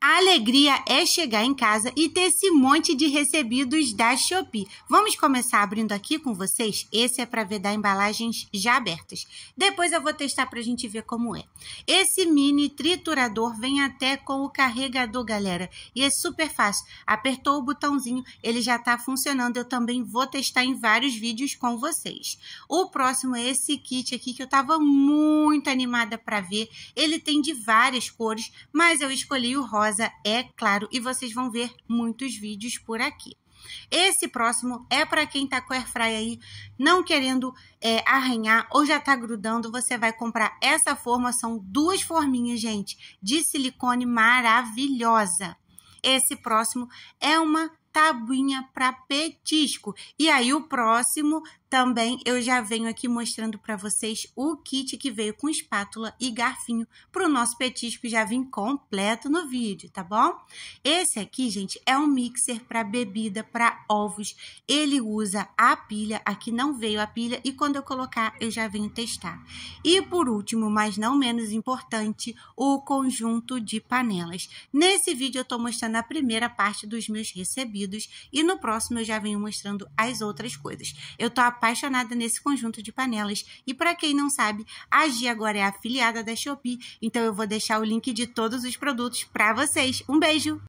A alegria é chegar em casa e ter esse monte de recebidos da Shopee. Vamos começar abrindo aqui com vocês? Esse é para ver da embalagens já abertas. Depois eu vou testar para a gente ver como é. Esse mini triturador vem até com o carregador, galera. E é super fácil. Apertou o botãozinho, ele já está funcionando. Eu também vou testar em vários vídeos com vocês. O próximo é esse kit aqui que eu estava muito animada para ver. Ele tem de várias cores, mas eu escolhi o rosa Rosa, é claro, e vocês vão ver muitos vídeos por aqui. Esse próximo é para quem está com airfryer aí, não querendo é, arranhar ou já está grudando, você vai comprar essa forma, são duas forminhas, gente, de silicone maravilhosa. Esse próximo é uma tabuinha para petisco. E aí o próximo também eu já venho aqui mostrando para vocês o kit que veio com espátula e garfinho para o nosso petisco já vim completo no vídeo, tá bom? Esse aqui, gente, é um mixer para bebida, para ovos. Ele usa a pilha, aqui não veio a pilha e quando eu colocar eu já venho testar. E por último, mas não menos importante, o conjunto de panelas. Nesse vídeo eu estou mostrando a primeira parte dos meus recebidos pedidos e no próximo eu já venho mostrando as outras coisas. Eu tô apaixonada nesse conjunto de panelas e para quem não sabe, a Gi agora é afiliada da Shopee, então eu vou deixar o link de todos os produtos para vocês. Um beijo!